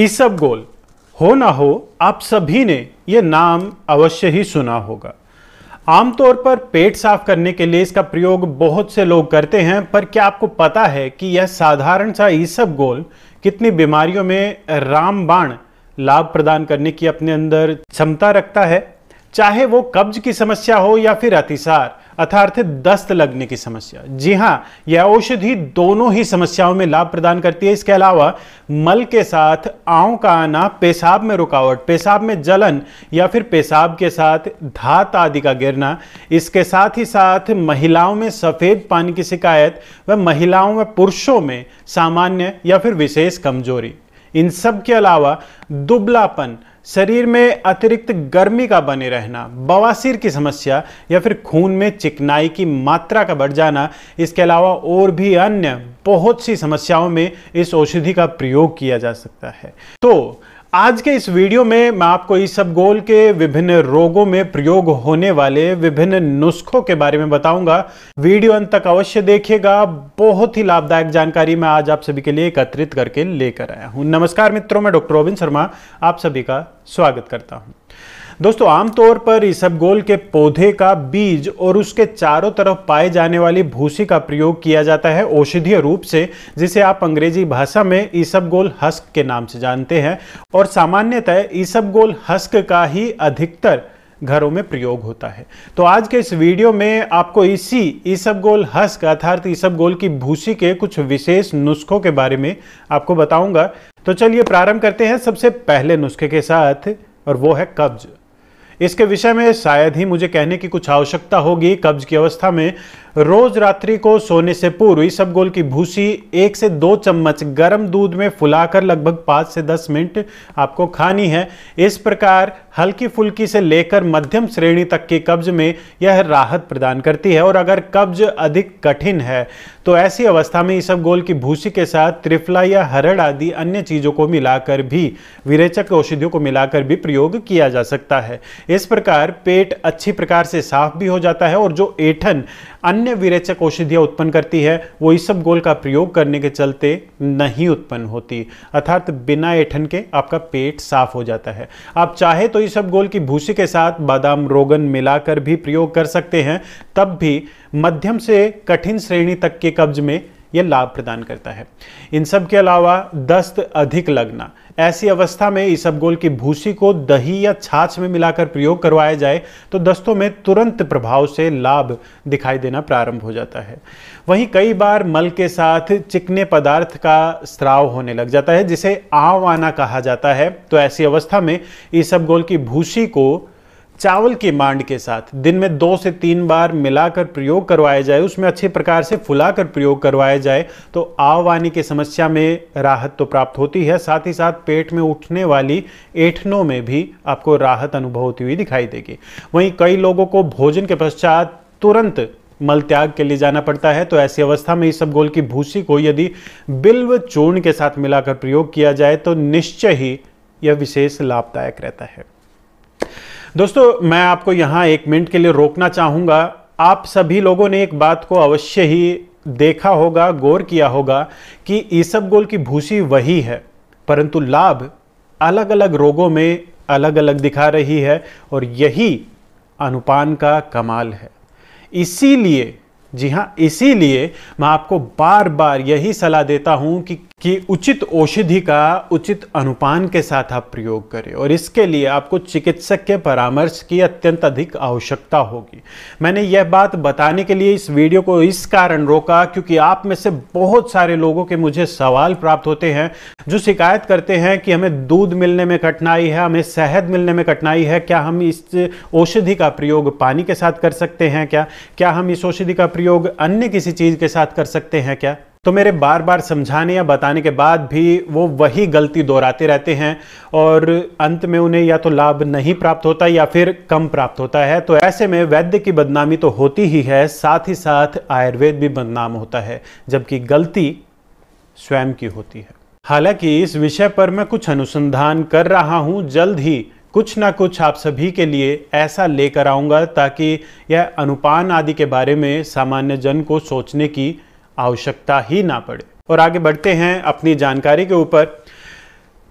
ईसब गोल हो ना हो आप सभी ने यह नाम अवश्य ही सुना होगा आमतौर पर पेट साफ करने के लिए इसका प्रयोग बहुत से लोग करते हैं पर क्या आपको पता है कि यह साधारण सा ईसब गोल कितनी बीमारियों में रामबाण लाभ प्रदान करने की अपने अंदर क्षमता रखता है चाहे वो कब्ज की समस्या हो या फिर अतिसार अर्थार्थ दस्त लगने की समस्या जी हाँ यह औषधि दोनों ही समस्याओं में लाभ प्रदान करती है इसके अलावा मल के साथ आव का आना पेशाब में रुकावट पेशाब में जलन या फिर पेशाब के साथ धात आदि का गिरना इसके साथ ही साथ महिलाओं में सफ़ेद पानी की शिकायत व महिलाओं व पुरुषों में सामान्य या फिर विशेष कमजोरी इन सब के अलावा दुबलापन शरीर में अतिरिक्त गर्मी का बने रहना बवासीर की समस्या या फिर खून में चिकनाई की मात्रा का बढ़ जाना इसके अलावा और भी अन्य बहुत सी समस्याओं में इस औषधि का प्रयोग किया जा सकता है तो आज के इस वीडियो में मैं आपको इस सब गोल के विभिन्न रोगों में प्रयोग होने वाले विभिन्न नुस्खों के बारे में बताऊंगा वीडियो अंत तक अवश्य देखिएगा बहुत ही लाभदायक जानकारी मैं आज आप सभी के लिए एकत्रित करके लेकर आया हूं नमस्कार मित्रों मैं डॉक्टर रोबिन शर्मा आप सभी का स्वागत करता हूं दोस्तों आमतौर पर गोल के पौधे का बीज और उसके चारों तरफ पाए जाने वाली भूसी का प्रयोग किया जाता है औषधीय रूप से जिसे आप अंग्रेजी भाषा में इसबगोल हस्क के नाम से जानते हैं और सामान्यतः इसबगोल हस्क का ही अधिकतर घरों में प्रयोग होता है तो आज के इस वीडियो में आपको इसी गोल हस्क अर्थात गोल की भूसी के कुछ विशेष नुस्खों के बारे में आपको बताऊंगा तो चलिए प्रारंभ करते हैं सबसे पहले नुस्खे के साथ और वो है कब्ज इसके विषय में शायद ही मुझे कहने की कुछ आवश्यकता होगी कब्ज की अवस्था में रोज रात्रि को सोने से पूर्व इस गोल की भूसी एक से दो चम्मच गर्म दूध में फुलाकर लगभग पाँच से दस मिनट आपको खानी है इस प्रकार हल्की फुल्की से लेकर मध्यम श्रेणी तक की कब्ज में यह राहत प्रदान करती है और अगर कब्ज अधिक कठिन है तो ऐसी अवस्था में इस गोल की भूसी के साथ त्रिफला या हरड़ आदि अन्य चीज़ों को मिलाकर भी विरेचक औषधियों को मिलाकर भी प्रयोग किया जा सकता है इस प्रकार पेट अच्छी प्रकार से साफ भी हो जाता है और जो ऐठन अन्य विरेचक औषधियाँ उत्पन्न करती है वो इस सब गोल का प्रयोग करने के चलते नहीं उत्पन्न होती अर्थात बिना ऐठन के आपका पेट साफ हो जाता है आप चाहे तो इस सब गोल की भूसी के साथ बादाम रोगन मिलाकर भी प्रयोग कर सकते हैं तब भी मध्यम से कठिन श्रेणी तक के कब्ज में यह लाभ प्रदान करता है इन सब के अलावा दस्त अधिक लगना ऐसी अवस्था में इसबगोल की भूसी को दही या छाछ में मिलाकर प्रयोग करवाया जाए तो दस्तों में तुरंत प्रभाव से लाभ दिखाई देना प्रारंभ हो जाता है वहीं कई बार मल के साथ चिकने पदार्थ का स्त्राव होने लग जाता है जिसे आव आना कहा जाता है तो ऐसी अवस्था में इसबगोल की भूसी को चावल की मांड के साथ दिन में दो से तीन बार मिलाकर प्रयोग करवाया जाए उसमें अच्छे प्रकार से फुलाकर प्रयोग करवाया जाए तो आने की समस्या में राहत तो प्राप्त होती है साथ ही साथ पेट में उठने वाली ऐठनों में भी आपको राहत अनुभव होती हुई दिखाई देगी वहीं कई लोगों को भोजन के पश्चात तुरंत मल त्याग के लिए जाना पड़ता है तो ऐसी अवस्था में इस सब गोल की भूसी को यदि बिल्व चूर्ण के साथ मिलाकर प्रयोग किया जाए तो निश्चय ही यह विशेष लाभदायक रहता है दोस्तों मैं आपको यहाँ एक मिनट के लिए रोकना चाहूँगा आप सभी लोगों ने एक बात को अवश्य ही देखा होगा गौर किया होगा कि ईसब गोल की भूसी वही है परंतु लाभ अलग अलग रोगों में अलग अलग दिखा रही है और यही अनुपान का कमाल है इसीलिए जी हाँ इसीलिए मैं आपको बार बार यही सलाह देता हूँ कि कि उचित औषधि का उचित अनुपान के साथ आप प्रयोग करें और इसके लिए आपको चिकित्सक के परामर्श की अत्यंत अधिक आवश्यकता होगी मैंने यह बात बताने के लिए इस वीडियो को इस कारण रोका क्योंकि आप में से बहुत सारे लोगों के मुझे सवाल प्राप्त होते हैं जो शिकायत करते हैं कि हमें दूध मिलने में कठिनाई है हमें शहद मिलने में कठिनाई है क्या हम इस औषधि का प्रयोग पानी के साथ कर सकते हैं क्या क्या हम इस औषधि का प्रयोग अन्य किसी चीज़ के साथ कर सकते हैं क्या तो मेरे बार बार समझाने या बताने के बाद भी वो वही गलती दोहराते रहते हैं और अंत में उन्हें या तो लाभ नहीं प्राप्त होता या फिर कम प्राप्त होता है तो ऐसे में वैद्य की बदनामी तो होती ही है साथ ही साथ आयुर्वेद भी बदनाम होता है जबकि गलती स्वयं की होती है हालांकि इस विषय पर मैं कुछ अनुसंधान कर रहा हूँ जल्द ही कुछ ना कुछ आप सभी के लिए ऐसा लेकर आऊँगा ताकि यह अनुपान आदि के बारे में सामान्य जन को सोचने की आवश्यकता ही ना पड़े और आगे बढ़ते हैं अपनी जानकारी के ऊपर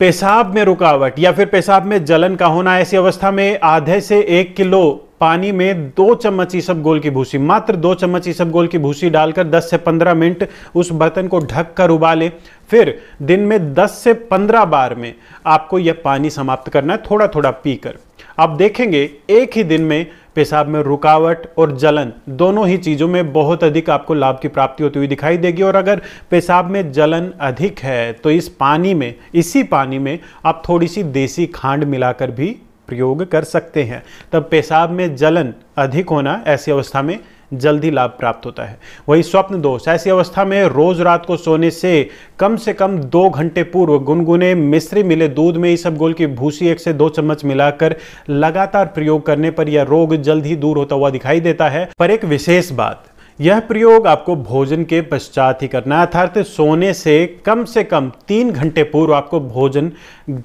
पेशाब में रुकावट या फिर पेशाब में जलन का होना ऐसी अवस्था में आधे से एक किलो पानी में दो चम्मच गोल की भूसी मात्र दो चम्मच गोल की भूसी डालकर 10 से 15 मिनट उस बर्तन को ढक कर उबालें फिर दिन में 10 से 15 बार में आपको यह पानी समाप्त करना है थोड़ा थोड़ा पीकर आप देखेंगे एक ही दिन में पेशाब में रुकावट और जलन दोनों ही चीज़ों में बहुत अधिक आपको लाभ की प्राप्ति होती हुई दिखाई देगी और अगर पेशाब में जलन अधिक है तो इस पानी में इसी पानी में आप थोड़ी सी देसी खांड मिलाकर भी प्रयोग कर सकते हैं तब पेशाब में जलन अधिक होना ऐसी अवस्था में जल्दी लाभ प्राप्त होता है वही स्वप्न दोष ऐसी अवस्था में रोज रात को सोने से कम से कम दो घंटे पूर्व गुनगुने मिश्री मिले दूध में इस गोल की भूसी एक से दो चम्मच मिलाकर लगातार प्रयोग करने पर यह रोग जल्द ही दूर होता हुआ दिखाई देता है पर एक विशेष बात यह प्रयोग आपको भोजन के पश्चात ही करना है अर्थात सोने से कम से कम तीन घंटे पूर्व आपको भोजन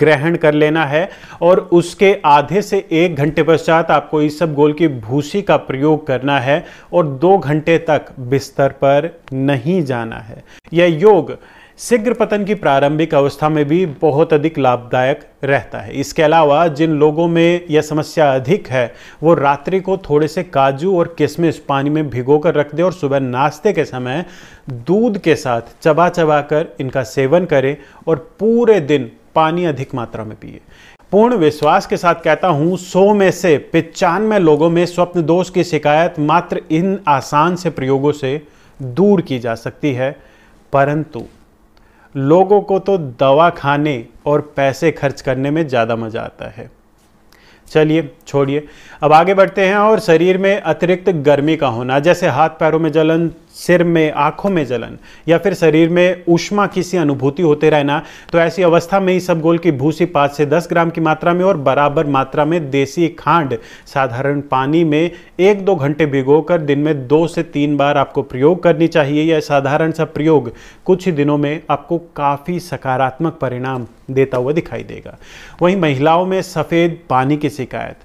ग्रहण कर लेना है और उसके आधे से एक घंटे पश्चात आपको इस सब गोल की भूसी का प्रयोग करना है और दो घंटे तक बिस्तर पर नहीं जाना है यह योग शीघ्र पतन की प्रारंभिक अवस्था में भी बहुत अधिक लाभदायक रहता है इसके अलावा जिन लोगों में यह समस्या अधिक है वो रात्रि को थोड़े से काजू और किशमिश पानी में भिगो कर रख दें और सुबह नाश्ते के समय दूध के साथ चबा चबा कर इनका सेवन करें और पूरे दिन पानी अधिक मात्रा में पिए पूर्ण विश्वास के साथ कहता हूं सौ में से पिचानवे लोगों में स्वप्न दोष की शिकायत मात्र इन आसान से प्रयोगों से दूर की जा सकती है परंतु लोगों को तो दवा खाने और पैसे खर्च करने में ज़्यादा मज़ा आता है चलिए छोड़िए अब आगे बढ़ते हैं और शरीर में अतिरिक्त गर्मी का होना जैसे हाथ पैरों में जलन सिर में आंखों में जलन या फिर शरीर में ऊष्मा की सी अनुभूति होते रहना तो ऐसी अवस्था में ही सब गोल की भूसी पाँच से दस ग्राम की मात्रा में और बराबर मात्रा में देसी खांड साधारण पानी में एक दो घंटे भिगोकर दिन में दो से तीन बार आपको प्रयोग करनी चाहिए यह साधारण सा प्रयोग कुछ ही दिनों में आपको काफ़ी सकारात्मक परिणाम देता हुआ दिखाई देगा वहीं महिलाओं में सफ़ेद पानी की शिकायत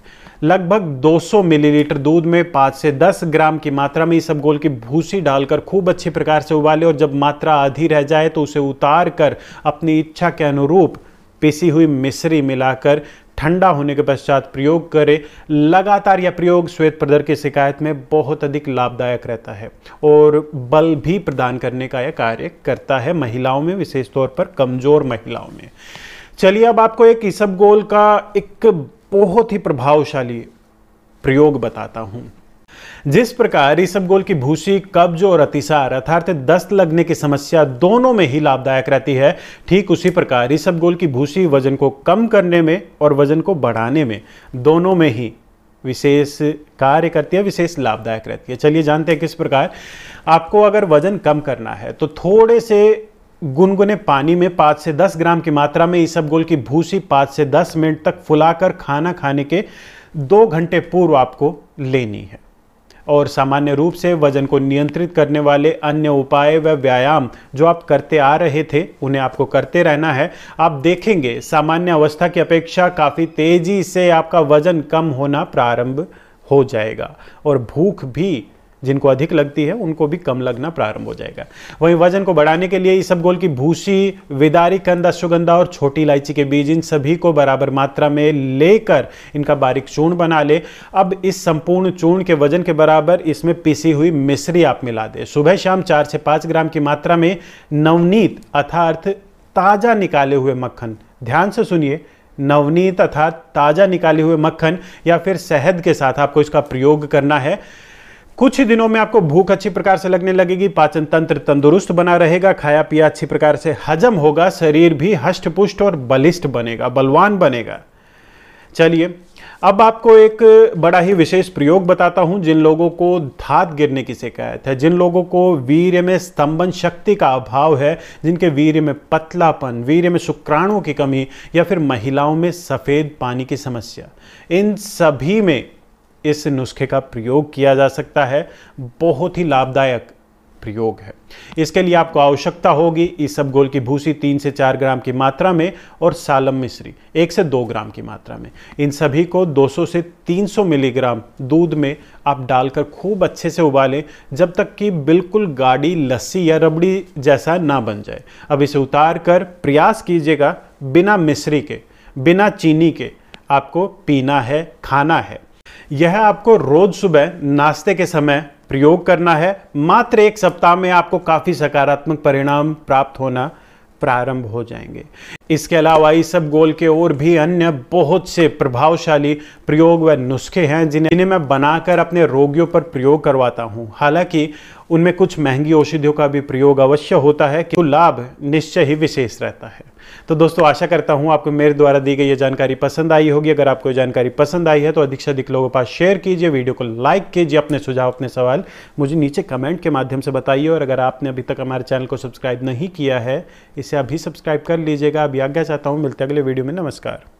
लगभग 200 मिलीलीटर दूध में 5 से 10 ग्राम की मात्रा में गोल की भूसी डालकर खूब अच्छी प्रकार से उबाले और जब मात्रा आधी रह जाए तो उसे उतार कर अपनी इच्छा के अनुरूप पिसी हुई मिश्री मिलाकर ठंडा होने के पश्चात प्रयोग करें लगातार यह प्रयोग श्वेत प्रदर की शिकायत में बहुत अधिक लाभदायक रहता है और बल भी प्रदान करने का यह कार्य करता है महिलाओं में विशेष तौर पर कमज़ोर महिलाओं में चलिए अब आपको एक इसबगोल का एक बहुत ही प्रभावशाली प्रयोग बताता हूं जिस प्रकार इसबगोल की भूसी कब्ज और अतिसार अर्थात दस्त लगने की समस्या दोनों में ही लाभदायक रहती है ठीक उसी प्रकार इसबगोल की भूसी वजन को कम करने में और वजन को बढ़ाने में दोनों में ही विशेष कार्य करती है विशेष लाभदायक रहती है चलिए जानते हैं किस प्रकार आपको अगर वजन कम करना है तो थोड़े से गुनगुने पानी में पाँच से दस ग्राम की मात्रा में इसबगोल की भूसी पाँच से दस मिनट तक फुलाकर खाना खाने के दो घंटे पूर्व आपको लेनी है और सामान्य रूप से वजन को नियंत्रित करने वाले अन्य उपाय व व्यायाम जो आप करते आ रहे थे उन्हें आपको करते रहना है आप देखेंगे सामान्य अवस्था की अपेक्षा काफ़ी तेज़ी से आपका वजन कम होना प्रारंभ हो जाएगा और भूख भी जिनको अधिक लगती है उनको भी कम लगना प्रारंभ हो जाएगा वहीं वजन को बढ़ाने के लिए इस सब गोल की भूसी विदारी कंदा सुगंधा और छोटी इलायची के बीज इन सभी को बराबर मात्रा में लेकर इनका बारीक चूर्ण बना ले अब इस संपूर्ण चूर्ण के वजन के बराबर इसमें पिसी हुई मिश्री आप मिला दें सुबह शाम चार से पाँच ग्राम की मात्रा में नवनीत अर्थार्थ ताज़ा निकाले हुए मक्खन ध्यान से सुनिए नवनीत अर्थात ताज़ा निकाले हुए मक्खन या फिर शहद के साथ आपको इसका प्रयोग करना है कुछ ही दिनों में आपको भूख अच्छी प्रकार से लगने लगेगी पाचन तंत्र तंदुरुस्त बना रहेगा खाया पिया अच्छी प्रकार से हजम होगा शरीर भी हष्ट और बलिष्ठ बनेगा बलवान बनेगा चलिए अब आपको एक बड़ा ही विशेष प्रयोग बताता हूं जिन लोगों को धात गिरने की शिकायत है जिन लोगों को वीर्य में स्तंभन शक्ति का अभाव है जिनके वीर्य में पतलापन वीर्य में शुक्राणुओं की कमी या फिर महिलाओं में सफ़ेद पानी की समस्या इन सभी में इस नुस्खे का प्रयोग किया जा सकता है बहुत ही लाभदायक प्रयोग है इसके लिए आपको आवश्यकता होगी सब गोल की भूसी तीन से चार ग्राम की मात्रा में और सालम मिश्री एक से दो ग्राम की मात्रा में इन सभी को 200 से 300 मिलीग्राम दूध में आप डालकर खूब अच्छे से उबालें जब तक कि बिल्कुल गाढ़ी लस्सी या रबड़ी जैसा ना बन जाए अब इसे उतार कर प्रयास कीजिएगा बिना मिश्री के बिना चीनी के आपको पीना है खाना है यह आपको रोज सुबह नाश्ते के समय प्रयोग करना है मात्र एक सप्ताह में आपको काफ़ी सकारात्मक परिणाम प्राप्त होना प्रारंभ हो जाएंगे इसके अलावा इस सब गोल के और भी अन्य बहुत से प्रभावशाली प्रयोग व नुस्खे हैं जिन्हें जिन्हें मैं बनाकर अपने रोगियों पर प्रयोग करवाता हूँ हालांकि उनमें कुछ महंगी औषधियों का भी प्रयोग अवश्य होता है कि लाभ निश्चय ही विशेष रहता है तो दोस्तों आशा करता हूँ आपको मेरे द्वारा दी गई ये जानकारी पसंद आई होगी अगर आपको जानकारी पसंद आई है तो अधिक से अधिक लोगों के पास शेयर कीजिए वीडियो को लाइक कीजिए अपने सुझाव अपने सवाल मुझे नीचे कमेंट के माध्यम से बताइए और अगर आपने अभी तक हमारे चैनल को सब्सक्राइब नहीं किया है इसे अभी सब्सक्राइब कर लीजिएगा अभी आज्ञा चाहता हूँ मिलते अगले वीडियो में नमस्कार